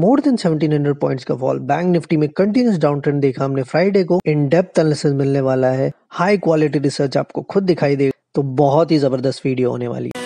मोर than hundred point का fall bank Nifty में continuous down trend देखा हमने फ्राइडे को इन डेप्थ एनालिसिस मिलने वाला है हाई क्वालिटी रिसर्च आपको खुद दिखाई देगा तो बहुत ही जबरदस्त वीडियो होने वाली है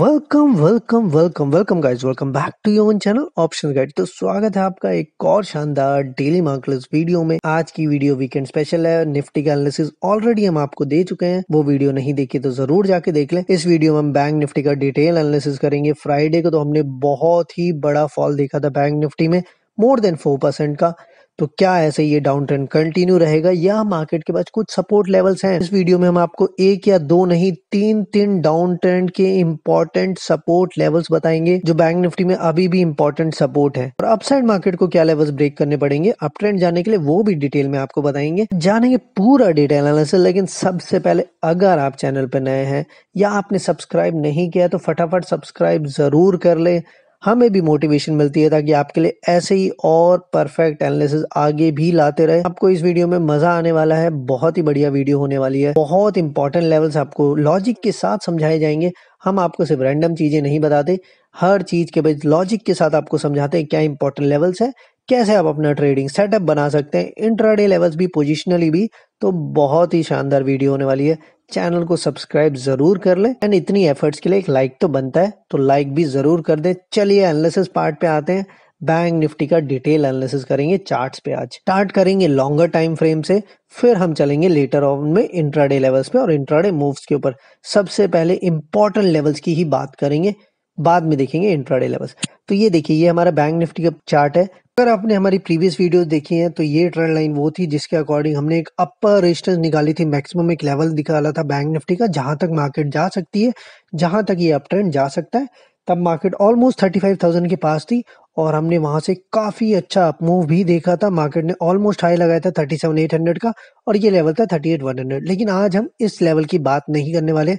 welcome welcome welcome welcome guys welcome back to your channel option guide तो स्वागत है आपका एक और शानदार डेली मार्केट वीडियो में आज की वीडियो वीकेंड स्पेशल है निफ्टी का एनालिसिस ऑलरेडी हम आपको दे चुके हैं वो वीडियो नहीं देखे तो जरूर जाके देख लें इस वीडियो में हम बैंक निफ्टी का डिटेल एनालिसिस करेंगे फ्राइडे को तो हमने बहुत ही बड़ा फॉल देखा था बैंक निफ्टी में मोर देन फोर परसेंट का तो क्या ऐसे ये डाउन ट्रेंड कंटिन्यू रहेगा या मार्केट के पास कुछ सपोर्ट लेवल्स हैं इस वीडियो में हम आपको एक या दो नहीं तीन तीन डाउन ट्रेंड के इम्पोर्टेंट सपोर्ट लेवल्स बताएंगे जो बैंक निफ्टी में अभी भी इम्पोर्टेंट सपोर्ट है और अपसाइड मार्केट को क्या लेवल्स ब्रेक करने पड़ेंगे अप ट्रेंड जाने के लिए वो भी डिटेल में आपको बताएंगे जानेंगे पूरा डिटेल एनालिसिस लेकिन सबसे पहले अगर आप चैनल पर नए हैं या आपने सब्सक्राइब नहीं किया तो फटाफट सब्सक्राइब जरूर कर ले हमें भी मोटिवेशन मिलती है ताकि आपके लिए ऐसे ही और परफेक्ट एनालिसिस आगे भी लाते रहे आपको इस वीडियो में मजा आने वाला है बहुत ही बढ़िया वीडियो होने वाली है बहुत इंपॉर्टेंट लेवल्स आपको लॉजिक के साथ समझाए जाएंगे हम आपको सिर्फ रैंडम चीजें नहीं बताते हर चीज के बीच लॉजिक के साथ आपको समझाते हैं क्या इंपॉर्टेंट लेवल्स है कैसे आप अपना ट्रेडिंग सेटअप बना सकते हैं इंट्राडे लेवल्स भी पोजिशनली भी तो बहुत ही शानदार वीडियो होने वाली है चैनल को सब्सक्राइब जरूर कर लें एंड इतनी एफर्ट्स के लिए एक लाइक तो बनता है तो लाइक भी जरूर कर दें चलिए एनालिसिस पार्ट पे आते हैं बैंक निफ्टी का डिटेल एनालिसिस करेंगे चार्ट्स पे आज स्टार्ट करेंगे लॉन्गर टाइम फ्रेम से फिर हम चलेंगे लेटर ऑन में इंट्राडे लेवल्स पे और इंट्राडे मूव्स के ऊपर सबसे पहले इंपॉर्टेंट लेवल्स की ही बात करेंगे बाद में देखेंगे इंट्राडे लेवल्स तो ये देखिए ये हमारा बैंक निफ्टी का चार्ट है अगर आपने हमारी प्रीवियस वीडियो देखी है तो ये ट्रेंड लाइन वो थी जिसके अकॉर्डिंग हमने एक अपर रेजिस्टेंस निकाली थी मैक्सिमम एक लेवल निकाला था बैंक निफ्टी का जहां तक मार्केट जा सकती है जहां तक ये अप ट्रेंड जा सकता है तब market almost thirty five thousand के पास थी और हमने वहां से काफी अच्छा मूव भी देखा था मार्केट ने ऑलमोस्ट हाई लगाया था थर्टी सेवन एट हंड्रेड का और ये लेवल था थर्टी एट वन हंड्रेड लेकिन आज हम इस लेवल की बात नहीं करने वाले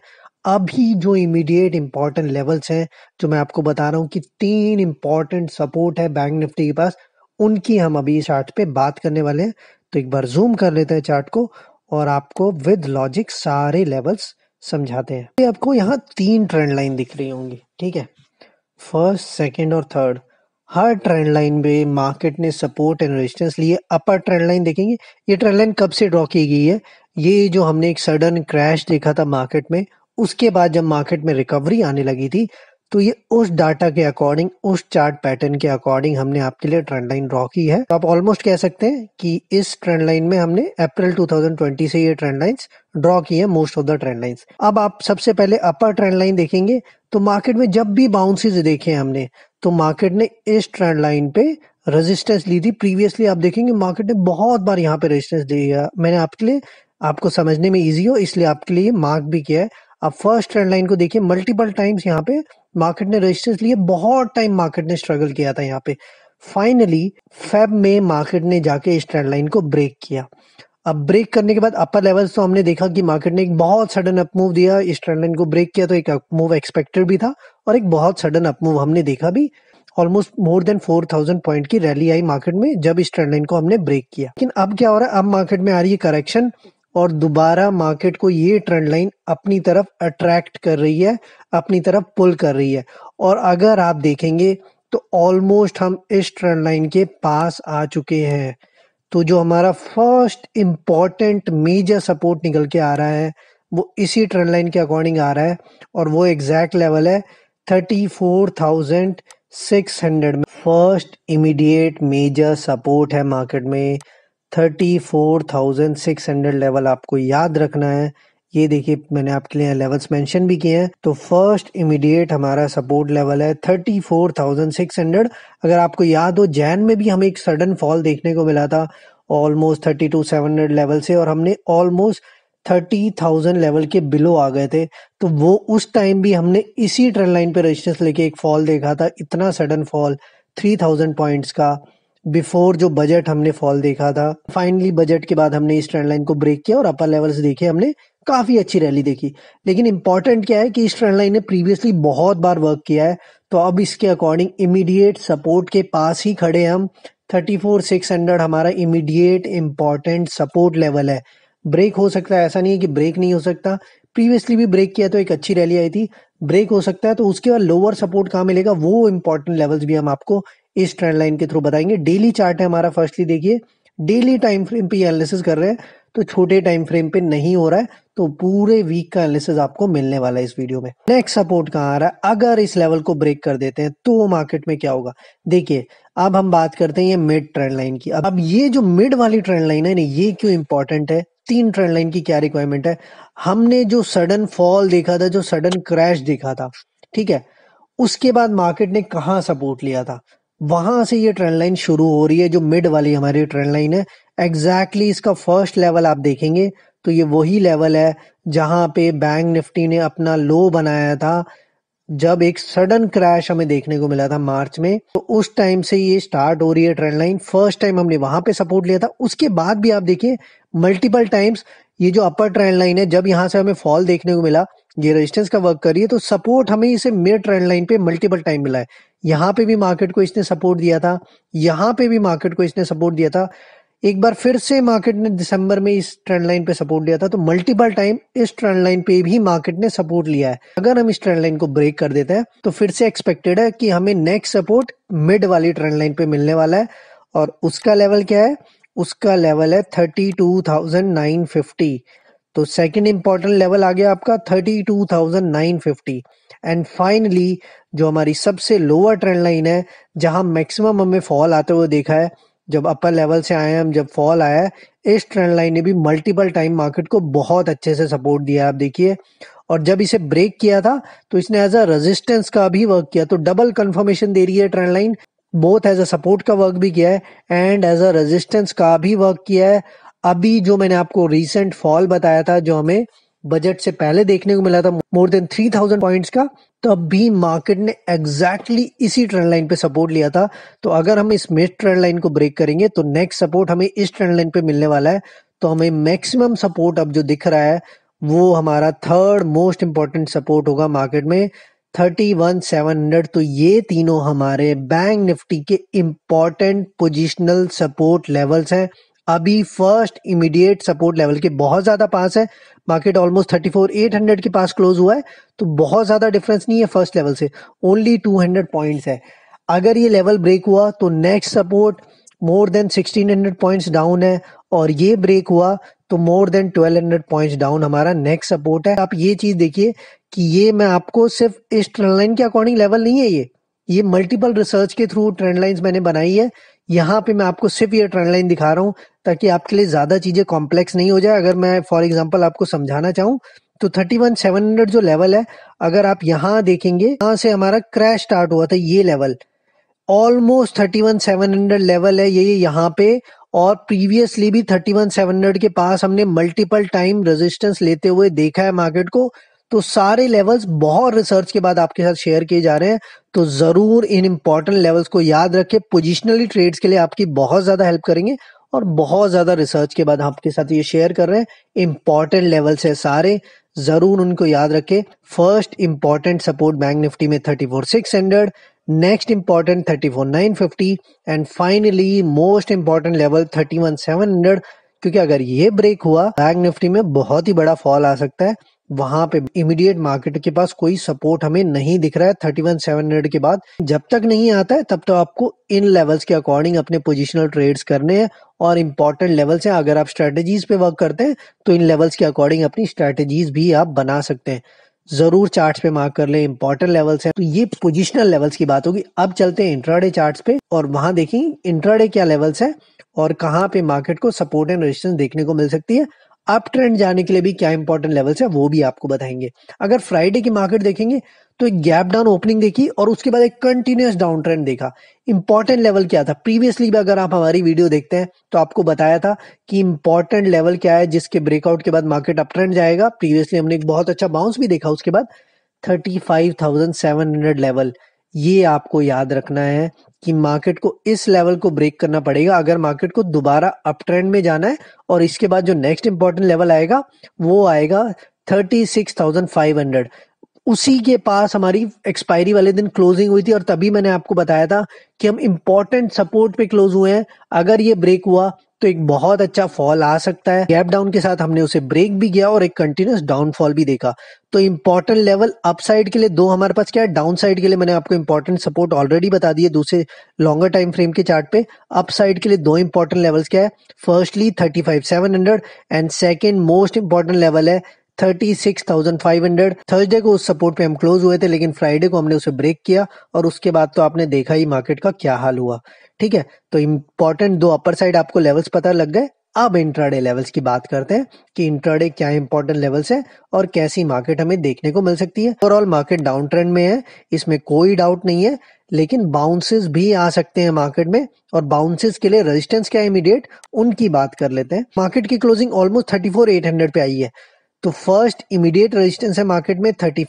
अभी जो इमीडिएट इंपॉर्टेंट लेवल्स हैं जो मैं आपको बता रहा हूँ कि तीन इंपॉर्टेंट सपोर्ट है बैंक निफ्टी के पास उनकी हम अभी चार्ट पे बात करने वाले हैं तो एक बार जूम कर लेते हैं चार्ट को और आपको विद लॉजिक सारे लेवल्स समझाते हैं तो आपको यहाँ तीन ट्रेंड लाइन दिख रही होंगी ठीक है फर्स्ट सेकेंड और थर्ड हर ट्रेंड लाइन पे मार्केट ने सपोर्ट एंड रेजिस्टेंस लिए अपर ट्रेंड लाइन देखेंगे ये ट्रेंड लाइन कब से ड्रॉ की गई है ये जो हमने एक सडन क्रैश देखा था मार्केट में उसके बाद जब मार्केट में रिकवरी आने लगी थी तो ये उस डाटा के अकॉर्डिंग उस चार्ट पैटर्न के अकॉर्डिंग हमने आपके लिए ट्रेंड लाइन ड्रॉ की है तो आप ऑलमोस्ट कह सकते हैं कि इस ट्रेंड लाइन में हमने अप्रैल 2020 से ये ट्रेंड लाइंस ड्रॉ की है most of the trend lines अब आप सबसे पहले अपर ट्रेंड लाइन देखेंगे तो मार्केट में जब भी बाउंसेज देखे हमने तो मार्केट ने इस ट्रेंड लाइन पे रेजिस्टेंस ली थी प्रीवियसली आप देखेंगे मार्केट ने बहुत बार यहाँ पे रेजिस्टेंस दिया मैंने आपके लिए आपको समझने में इजी हो इसलिए आपके लिए मार्क भी किया है अब फर्स्ट ट्रेंड लाइन को देखिए मल्टीपल टाइम्स यहाँ पे मार्केट ने रजिस्टर्स लिए बहुत टाइम मार्केट ने स्ट्रगल किया था यहाँ पे फाइनली फेब में मार्केट ने जाके इस ट्रेंड लाइन को ब्रेक किया अब ब्रेक करने के बाद अपर लेवल तो हमने देखा कि मार्केट ने एक बहुत सडन अपमूव दिया इस ट्रेंड लाइन को ब्रेक किया तो एक अपमूव एक्सपेक्टेड भी था और एक बहुत सडन अपमूव हमने देखा भी almost more than four thousand point की रैली आई मार्केट में जब इस ट्रेंड लाइन को हमने ब्रेक किया लेकिन अब क्या हो रहा है अब मार्केट में आ रही है करेक्शन और दोबारा मार्केट को ये ट्रेंड लाइन अपनी तरफ अट्रैक्ट कर रही है अपनी तरफ पुल कर रही है और अगर आप देखेंगे तो ऑलमोस्ट हम इस ट्रेंड लाइन के पास आ चुके हैं तो जो हमारा फर्स्ट इम्पॉर्टेंट मेजर सपोर्ट निकल के आ रहा है वो इसी ट्रेंड लाइन के अकॉर्डिंग आ रहा है और वो एग्जैक्ट लेवल है thirty four thousand six hundred में फर्स्ट इमीडिएट मेजर सपोर्ट है मार्केट में thirty four thousand six hundred level आपको याद रखना है ये देखिए मैंने आपके लिए लेवल्स मेंशन भी किए हैं तो फर्स्ट इमीडिएट हमारा सपोर्ट लेवल है thirty four thousand six hundred अगर आपको याद हो जैन में भी हमें एक सडन फॉल देखने को मिला था almost thirty two seven hundred level से और हमने ऑलमोस्ट थर्टी थाउजेंड लेवल के बिलो आ गए थे तो वो उस टाइम भी हमने इसी ट्रेंड लाइन पे रेजिस्टेंस लेके एक फॉल देखा था इतना sudden fall three thousand points का बिफोर जो बजट हमने फॉल देखा था फाइनली बजट के बाद हमने इस ट्रेंड लाइन को ब्रेक किया और अपर लेवल्स देखे हमने काफी अच्छी रैली देखी लेकिन इंपॉर्टेंट क्या है कि इस ट्रेंड लाइन ने प्रीवियसली बहुत बार वर्क किया है तो अब इसके अकॉर्डिंग इमीडिएट सपोर्ट के पास ही खड़े हम थर्टी फोर सिक्स हंड्रेड हमारा इमीडिएट इंपॉर्टेंट सपोर्ट लेवल है ब्रेक हो सकता है ऐसा नहीं है कि ब्रेक नहीं हो सकता प्रीवियसली भी ब्रेक किया तो एक अच्छी रैली आई थी ब्रेक हो सकता है तो उसके बाद लोअर सपोर्ट कहाँ मिलेगा वो इंपॉर्टेंट लेवल्स भी हम आपको इस ट्रेंड लाइन के थ्रू बताएंगे डेली चार्ट है हमारा फर्स्टली देखिए डेली टाइम फ्रेम पे एनालिसिस कर रहे हैं तो छोटे टाइम फ्रेम पे नहीं हो रहा है तो पूरे वीक का एनालिसिस आपको मिलने वाला है इस वीडियो में नेक्स्ट सपोर्ट कहाँ आ रहा है अगर इस लेवल को ब्रेक कर देते हैं तो मार्केट में क्या होगा देखिए अब हम बात करते हैं ये मिड ट्रेंड लाइन की अब ये जो मिड वाली ट्रेंड लाइन है ना ये क्यों इंपॉर्टेंट है तीन ट्रेंड लाइन की क्या रिक्वायरमेंट है हमने जो सडन फॉल देखा था जो सडन क्रैश देखा था ठीक है उसके बाद मार्केट ने कहा सपोर्ट लिया था वहां से ये ट्रेंड लाइन शुरू हो रही है जो मिड वाली हमारी ट्रेंड लाइन है एग्जैक्टली exactly इसका फर्स्ट लेवल आप देखेंगे तो ये वही लेवल है जहां पे बैंक निफ्टी ने अपना लो बनाया था जब एक सडन क्रैश हमें देखने को मिला था मार्च में तो उस टाइम से ये स्टार्ट हो रही है ट्रेंड लाइन फर्स्ट टाइम हमने वहां पे सपोर्ट लिया था उसके बाद भी आप देखिए मल्टीपल टाइम्स ये जो अपर ट्रेंड लाइन है जब यहां से हमें फॉल देखने को मिला ये रेजिस्टेंस का वर्क करिए तो सपोर्ट हमें इसे मेयर ट्रेंड लाइन पे मल्टीपल टाइम मिला है यहाँ पे भी मार्केट को इसने सपोर्ट दिया था यहाँ पे भी मार्केट को इसने सपोर्ट दिया था एक बार फिर से मार्केट ने दिसंबर में इस ट्रेंड लाइन पे सपोर्ट दिया था तो मल्टीपल टाइम इस ट्रेंड लाइन पे भी मार्केट ने सपोर्ट लिया है अगर हम इस ट्रेंड लाइन को ब्रेक कर देते हैं तो फिर से एक्सपेक्टेड है कि हमें नेक्स्ट सपोर्ट मिड वाली ट्रेंड लाइन पे मिलने वाला है और उसका लेवल क्या है उसका लेवल है thirty two thousand nine fifty तो सेकंड इंपॉर्टेंट लेवल आ गया आपका 32,950 एंड फाइनली जो हमारी सबसे लोअर ट्रेंड लाइन है जहां मैक्सिमम हमें फॉल आते हुए देखा है जब अपर लेवल से आए हम जब फॉल आया है इस ट्रेंड लाइन ने भी मल्टीपल टाइम मार्केट को बहुत अच्छे से सपोर्ट दिया आप देखिए और जब इसे ब्रेक किया था तो इसने एज अ रेजिस्टेंस का भी वर्क किया तो डबल कंफर्मेशन दे रही है trend line both as a support का वर्क भी किया है एंड एज अ रेजिस्टेंस का भी वर्क किया है अभी जो मैंने आपको रिसेंट फॉल बताया था जो हमें बजट से पहले देखने को मिला था more than three thousand point का तब तो भी मार्केट ने एग्जैक्टली exactly इसी ट्रेंड लाइन पे सपोर्ट लिया था तो अगर हम इस मिड ट्रेंड लाइन को ब्रेक करेंगे तो नेक्स्ट सपोर्ट हमें इस ट्रेंड लाइन पे मिलने वाला है तो हमें मैक्सिमम सपोर्ट अब जो दिख रहा है वो हमारा थर्ड मोस्ट इंपॉर्टेंट सपोर्ट होगा मार्केट में थर्टी वन सेवन हंड्रेड तो ये तीनों हमारे बैंक निफ्टी के इम्पोर्टेंट पोजिशनल सपोर्ट लेवल्स हैं अभी फर्स्ट इमीडिएट सपोर्ट लेवल के बहुत ज़्यादा पास है market almost thirty four eight hundred के पास क्लोज हुआ है तो बहुत ज़्यादा डिफरेंस नहीं है फर्स्ट लेवल से ओनली टू हंड्रेड पॉइंट्स है अगर ये लेवल ब्रेक हुआ तो next support more than sixteen hundred points down है और ये ब्रेक हुआ तो more than twelve hundred points down हमारा नेक्स्ट सपोर्ट है आप ये चीज़ देखिए कि ये मैं आपको सिर्फ इस ट्रेंड लाइन के अकॉर्डिंग लेवल नहीं है ये ये मल्टीपल रिसर्च के थ्रू ट्रेंड लाइन मैंने बनाई है यहाँ पे मैं आपको सिर्फ ये ट्रेंड लाइन दिखा रहा हूँ ताकि आपके लिए ज़्यादा चीज़ें कॉम्प्लेक्स नहीं हो जाए अगर मैं फॉर एग्जाम्पल आपको समझाना चाहूँ तो थर्टी वन सेवन हंड्रेड जो लेवल है अगर आप यहाँ देखेंगे यहाँ से हमारा क्रैश स्टार्ट हुआ था ये level almost thirty one seven hundred level है ये यहाँ पे और प्रीवियसली भी थर्टी वन सेवन हंड्रेड के पास हमने मल्टीपल टाइम रेजिस्टेंस लेते हुए देखा है मार्केट को तो सारे लेवल्स बहुत रिसर्च के बाद आपके साथ शेयर किए जा रहे हैं तो जरूर इन इंपॉर्टेंट लेवल्स को याद रखें पोजिशनली ट्रेड्स के लिए आपकी बहुत ज्यादा हेल्प करेंगे और बहुत ज़्यादा रिसर्च के बाद आपके साथ ये शेयर कर रहे हैं इंपॉर्टेंट लेवल्स है सारे ज़रूर उनको याद रखें first important support bank Nifty में thirty four six hundred next important thirty four nine fifty and finally most important level thirty one seven hundred क्योंकि अगर ये ब्रेक हुआ बैंक निफ्टी में बहुत ही बड़ा फॉल आ सकता है वहां पे इमीडिएट मार्केट के पास कोई सपोर्ट हमें नहीं दिख रहा है थर्टी वन सेवन हंड्रेड के बाद जब तक नहीं आता है तब तो आपको इन लेवल्स के अकॉर्डिंग अपने पोजिशनल ट्रेड्स करने हैं और इम्पोर्टेंट लेवल्स हैं अगर आप स्ट्रेटेजीज पे वर्क करते हैं तो इन लेवल्स के अकॉर्डिंग अपनी स्ट्रेटेजीज भी आप बना सकते हैं जरूर चार्ट्स पे मार्क कर ले इम्पोर्टेंट लेवल्स हैं तो ये पोजिशनल लेवल्स की बात होगी अब चलते हैं इंट्राडे चार्ट्स पे और वहां देखें इंट्राडे क्या लेवल्स है और कहाँ पे मार्केट को सपोर्ट एंड रेजिस्टेंस देखने को मिल सकती है अप ट्रेंड जाने के लिए भी क्या इंपॉर्टेंट लेवल्स है वो भी आपको बताएंगे अगर फ्राइडे की मार्केट देखेंगे तो एक गैप डाउन ओपनिंग देखी और उसके बाद एक कंटिन्यूस डाउन ट्रेंड देखा इंपॉर्टेंट लेवल क्या था प्रीवियसली भी अगर आप हमारी वीडियो देखते हैं तो आपको बताया था कि इंपॉर्टेंट लेवल क्या है जिसके ब्रेकआउट के बाद मार्केट अप ट्रेंड जाएगा प्रीवियसली हमने एक बहुत अच्छा बाउंस भी देखा उसके बाद thirty five thousand seven hundred level ये आपको याद रखना है कि मार्केट को इस लेवल को ब्रेक करना पड़ेगा अगर मार्केट को दोबारा अप ट्रेंड में जाना है और इसके बाद जो नेक्स्ट इंपॉर्टेंट लेवल आएगा वो आएगा thirty six thousand five hundred उसी के पास हमारी एक्सपायरी वाले दिन क्लोजिंग हुई थी और तभी मैंने आपको बताया था कि हम इंपॉर्टेंट सपोर्ट पे क्लोज हुए हैं अगर ये ब्रेक हुआ तो एक बहुत अच्छा फॉल आ सकता है गैप डाउन के साथ हमने उसे ब्रेक भी किया और एक कंटिन्यूस डाउनफॉल भी देखा तो इंपॉर्टेंट लेवल अपसाइड के लिए दो हमारे पास क्या है डाउन साइड के लिए मैंने आपको इंपॉर्टेंट सपोर्ट ऑलरेडी बता दिए दूसरे लॉन्गर टाइम फ्रेम के चार्ट पे अपसाइड के लिए दो इंपॉर्टेंट लेवल्स क्या है firstly thirty five seven hundred and second most important level है thirty six thousand five hundred Thursday को उस सपोर्ट पे हम क्लोज हुए थे लेकिन फ्राइडे को हमने उसे ब्रेक किया और उसके बाद तो आपने देखा ही मार्केट का क्या हाल हुआ ठीक है तो इंपॉर्टेंट दो अपर साइड आपको लेवल्स पता लग गए अब इंट्राडे लेवल्स की बात करते हैं कि इंट्राडे क्या इंपॉर्टेंट लेवल्स है और कैसी मार्केट हमें देखने को मिल सकती है ओवरऑल मार्केट डाउन ट्रेंड में है इसमें कोई डाउट नहीं है लेकिन बाउंसेस भी आ सकते हैं मार्केट में और बाउंसेस के लिए रेजिस्टेंस क्या इमीडिएट उनकी बात कर लेते हैं मार्केट की क्लोजिंग ऑलमोस्ट थर्टी पे आई है तो फर्स्ट इमीडिएट रेजिस्टेंस है मार्केट में थर्टी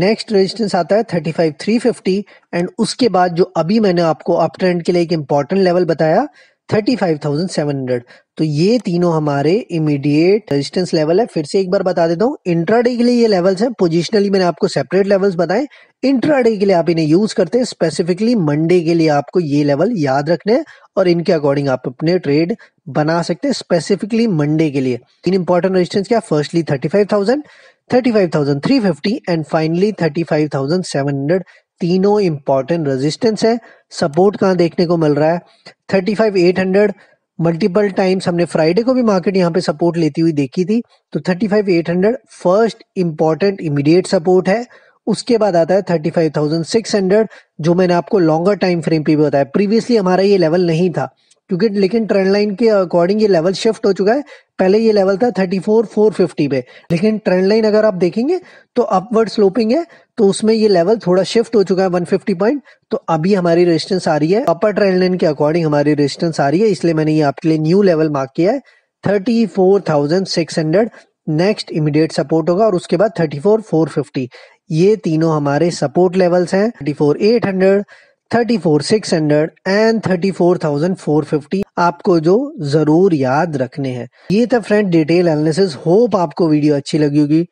नेक्स्ट रेजिस्टेंस आता है 35350 एंड उसके बाद जो अभी मैंने आपको अप ट्रेंड के लिए एक इंपॉर्टेंट लेवल बताया 35,700 तो ये तीनों हमारे इमीडिएट रेजिस्टेंस लेवल है फिर से एक बार बता देता हूँ इंट्राडे के लिए ये लेवल्स हैं पोजिशनली मैंने आपको सेपरेट लेवल्स बताए इंट्राडे के लिए आप इन्हें यूज करते हैं स्पेसिफिकली मंडे के लिए आपको ये लेवल याद रखने हैं और इनके अकॉर्डिंग आप अपने ट्रेड बना सकते हैं स्पेसिफिकली मंडे के लिए तीन इंपॉर्टेंट रजिस्टेंस क्या firstly thirty five thousand thirty five thousand three fifty and finally thirty five thousand seven hundred तीनों इंपॉर्टेंट रेजिस्टेंस है सपोर्ट कहाँ देखने को मिल रहा है thirty five eight hundred multiple times हमने फ्राइडे को भी मार्केट यहाँ पे सपोर्ट लेती हुई देखी थी तो thirty five eight hundred first important immediate support है उसके बाद आता है thirty five thousand six hundred जो मैंने आपको लॉन्गर टाइम फ्रेम पे भी बताया प्रीवियसली हमारा ये लेवल नहीं था क्योंकि लेकिन ट्रेंड लाइन के अकॉर्डिंग ये लेवल शिफ्ट हो चुका है पहले ये लेवल था 34 450 पे लेकिन ट्रेंड लाइन अगर आप देखेंगे तो अपवर्ड स्लोपिंग है तो उसमें ये लेवल थोड़ा शिफ्ट हो चुका है 150 पॉइंट तो अभी हमारी रेजिस्टेंस आ रही है अपर ट्रेंड लाइन के अकॉर्डिंग हमारी रेजिस्टेंस आ रही है इसलिए मैंने ये आपके लिए न्यू लेवल मार्क किया है थर्टी नेक्स्ट इमीडिएट सपोर्ट होगा और उसके बाद थर्टी फोर ये तीनों हमारे सपोर्ट लेवल्स हैं thirty four thirty and thirty आपको जो जरूर याद रखने हैं ये था फ्रेंड डिटेल एनालिसिस होप आपको वीडियो अच्छी लगी होगी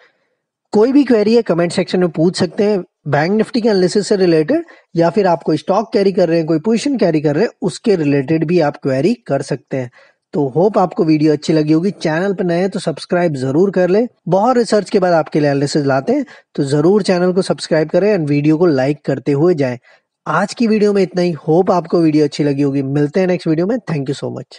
कोई भी क्वेरी है कमेंट सेक्शन में पूछ सकते हैं बैंक निफ्टी के एनालिसिस से रिलेटेड या फिर आप कोई स्टॉक कैरी कर रहे हैं कोई पोजिशन कैरी कर रहे हैं उसके रिलेटेड भी आप क्वेरी कर सकते हैं तो होप आपको वीडियो अच्छी लगी होगी चैनल पर नए हैं तो सब्सक्राइब जरूर कर ले बहुत रिसर्च के बाद आपके लिए एनालिसिस लाते हैं तो जरूर चैनल को सब्सक्राइब करें एंड वीडियो को लाइक करते हुए जाएं आज की वीडियो में इतना ही होप आपको वीडियो अच्छी लगी होगी मिलते हैं नेक्स्ट वीडियो में थैंक यू सो मच